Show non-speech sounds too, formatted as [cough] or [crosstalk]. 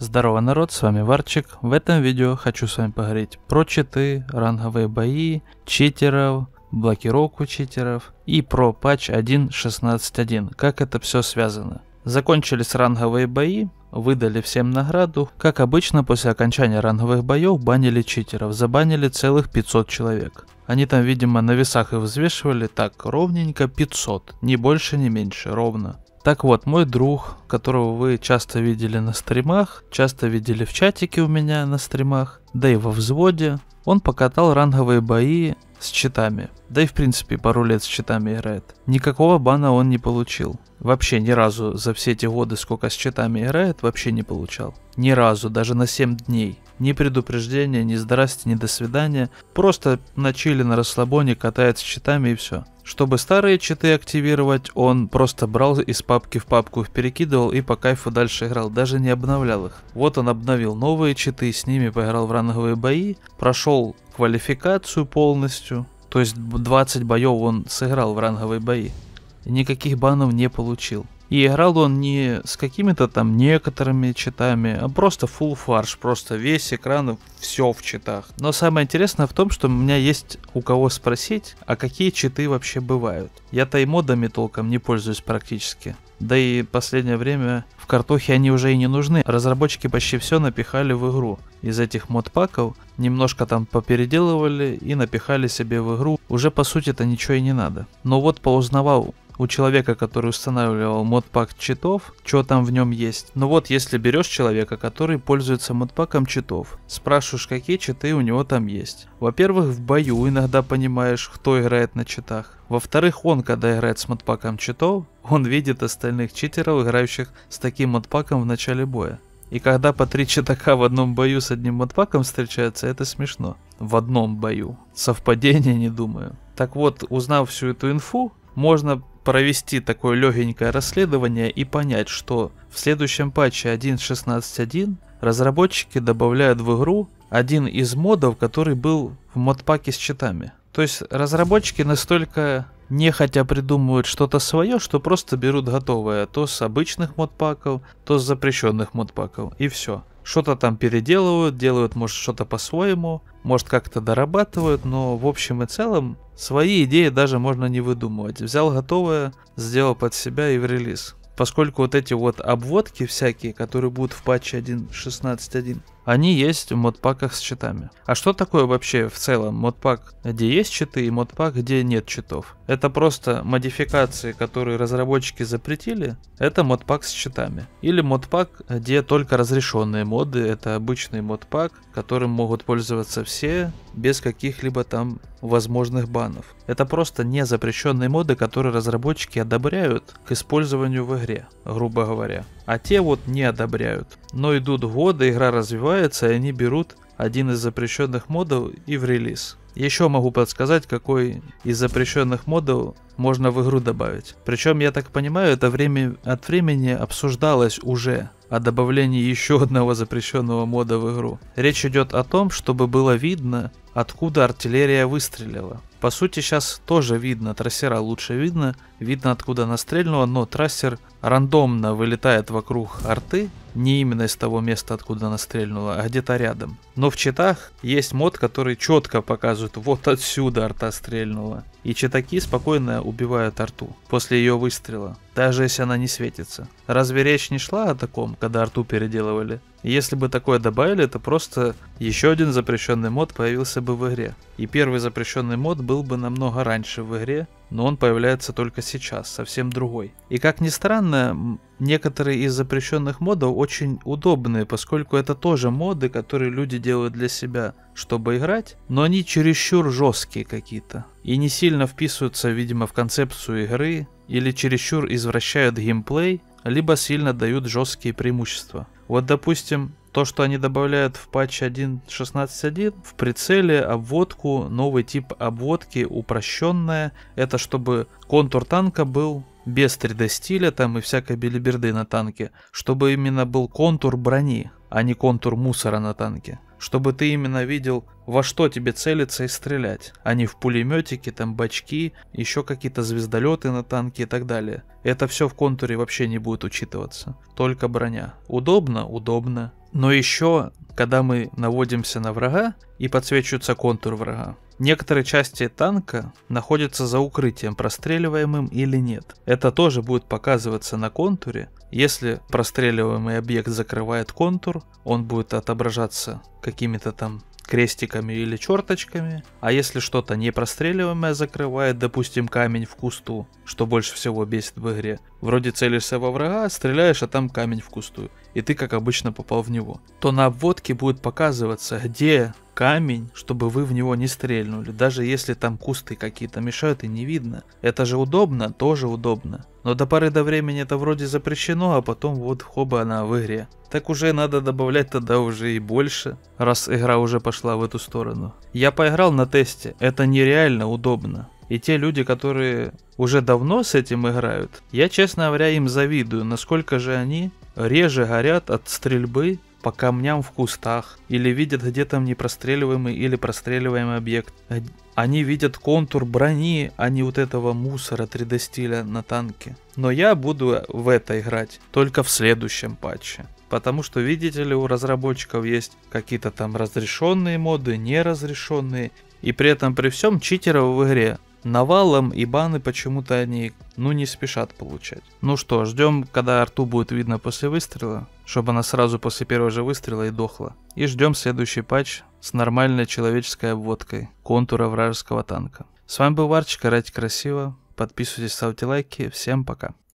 Здорово, народ, с вами Варчик. В этом видео хочу с вами поговорить про читы, ранговые бои, читеров, блокировку читеров и про патч 1.16.1, как это все связано. Закончились ранговые бои, выдали всем награду. Как обычно, после окончания ранговых боев банили читеров, забанили целых 500 человек. Они там, видимо, на весах и взвешивали так, ровненько 500, ни больше, ни меньше, ровно. Так вот, мой друг, которого вы часто видели на стримах, часто видели в чатике у меня на стримах, да и во взводе, он покатал ранговые бои с читами. Да и в принципе пару лет с читами играет. Никакого бана он не получил. Вообще ни разу за все эти годы, сколько с читами играет, вообще не получал. Ни разу, даже на 7 дней. Ни предупреждения, ни здрасте, ни до свидания. Просто на чили, на расслабоне катает с читами и все. Чтобы старые читы активировать, он просто брал из папки в папку перекидывал и по кайфу дальше играл, даже не обновлял их. Вот он обновил новые читы, с ними поиграл в ранговые бои, прошел квалификацию полностью, то есть 20 боев он сыграл в ранговые бои. И никаких банов не получил. И играл он не с какими-то там некоторыми читами, а просто full фарш, просто весь экран, все в читах. Но самое интересное в том, что у меня есть у кого спросить, а какие читы вообще бывают. Я-то модами толком не пользуюсь практически. Да и последнее время в картохе они уже и не нужны. Разработчики почти все напихали в игру. Из этих модпаков немножко там попеределывали и напихали себе в игру. Уже по сути-то ничего и не надо. Но вот поузнавал у человека, который устанавливал модпак читов, что там в нем есть. Но ну вот если берешь человека, который пользуется модпаком читов, спрашиваешь, какие читы у него там есть. Во-первых, в бою иногда понимаешь, кто играет на читах. Во-вторых, он, когда играет с модпаком читов, он видит остальных читеров, играющих с таким модпаком в начале боя. И когда по три читака в одном бою с одним модпаком встречаются, это смешно. В одном бою. Совпадение, не думаю. Так вот, узнав всю эту инфу, можно провести такое легенькое расследование и понять, что в следующем патче 1.16.1 разработчики добавляют в игру один из модов, который был в модпаке с читами. То есть разработчики настолько нехотя придумывают что-то свое, что просто берут готовое, то с обычных модпаков, то с запрещенных модпаков, и все. Что-то там переделывают, делают, может, что-то по-своему, может, как-то дорабатывают, но в общем и целом свои идеи даже можно не выдумывать. Взял готовое, сделал под себя и в релиз. Поскольку вот эти вот обводки всякие, которые будут в патче 1.16.1, они есть в модпаках с читами. А что такое вообще в целом модпак, где есть читы и модпак, где нет читов? Это просто модификации, которые разработчики запретили, это модпак с читами. Или модпак, где только разрешенные моды, это обычный модпак, которым могут пользоваться все без каких-либо там возможных банов. Это просто не запрещенные моды, которые разработчики одобряют к использованию в игре, грубо говоря а те вот не одобряют. Но идут годы, игра развивается, и они берут один из запрещенных модов и в релиз. Еще могу подсказать, какой из запрещенных модов можно в игру добавить. Причем, я так понимаю, это время от времени обсуждалось уже о добавлении [laughs] еще одного запрещенного мода в игру. Речь идет о том, чтобы было видно, откуда артиллерия выстрелила. По сути, сейчас тоже видно, трассера лучше видно, видно откуда она стрельнула, но трассер рандомно вылетает вокруг арты, не именно из того места, откуда она стрельнула, а где-то рядом. Но в читах есть мод, который четко показывает, вот отсюда арта стрельнула. И читаки спокойно убивают арту после ее выстрела даже если она не светится. Разве речь не шла о таком, когда арту переделывали? Если бы такое добавили, то просто еще один запрещенный мод появился бы в игре. И первый запрещенный мод был бы намного раньше в игре, но он появляется только сейчас, совсем другой. И как ни странно, некоторые из запрещенных модов очень удобные, поскольку это тоже моды, которые люди делают для себя, чтобы играть, но они чересчур жесткие какие-то. И не сильно вписываются, видимо, в концепцию игры, или чересчур извращают геймплей, либо сильно дают жесткие преимущества. Вот, допустим, то, что они добавляют в патч 1.16.1, в прицеле обводку, новый тип обводки, упрощенная. Это чтобы контур танка был без 3D стиля там и всякой билиберды на танке, чтобы именно был контур брони, а не контур мусора на танке чтобы ты именно видел, во что тебе целиться и стрелять, а не в пулеметики, там бачки, еще какие-то звездолеты на танке и так далее. Это все в контуре вообще не будет учитываться, только броня. Удобно? Удобно. Но еще, когда мы наводимся на врага и подсвечивается контур врага, Некоторые части танка находятся за укрытием, простреливаемым или нет. Это тоже будет показываться на контуре. Если простреливаемый объект закрывает контур, он будет отображаться какими-то там крестиками или черточками, а если что-то непростреливаемое закрывает, допустим, камень в кусту, что больше всего бесит в игре. Вроде целишься во врага, стреляешь, а там камень в кусту, и ты, как обычно, попал в него. То на обводке будет показываться, где камень, чтобы вы в него не стрельнули, даже если там кусты какие-то мешают и не видно. Это же удобно, тоже удобно. Но до поры до времени это вроде запрещено, а потом вот хоба она в игре. Так уже надо добавлять тогда уже и больше, раз игра уже пошла в эту сторону. Я поиграл на тесте, это нереально удобно. И те люди, которые уже давно с этим играют, я, честно говоря, им завидую, насколько же они реже горят от стрельбы по камням в кустах, или видят где то непростреливаемый или простреливаемый объект. Они видят контур брони, а не вот этого мусора 3D стиля на танке. Но я буду в это играть только в следующем патче. Потому что, видите ли, у разработчиков есть какие-то там разрешенные моды, неразрешенные. И при этом при всем читеров в игре навалом и баны почему-то они, ну, не спешат получать. Ну что, ждем, когда арту будет видно после выстрела чтобы она сразу после первого же выстрела и дохла. И ждем следующий патч с нормальной человеческой обводкой контура вражеского танка. С вами был Варчик, орайте красиво, подписывайтесь, ставьте лайки, всем пока.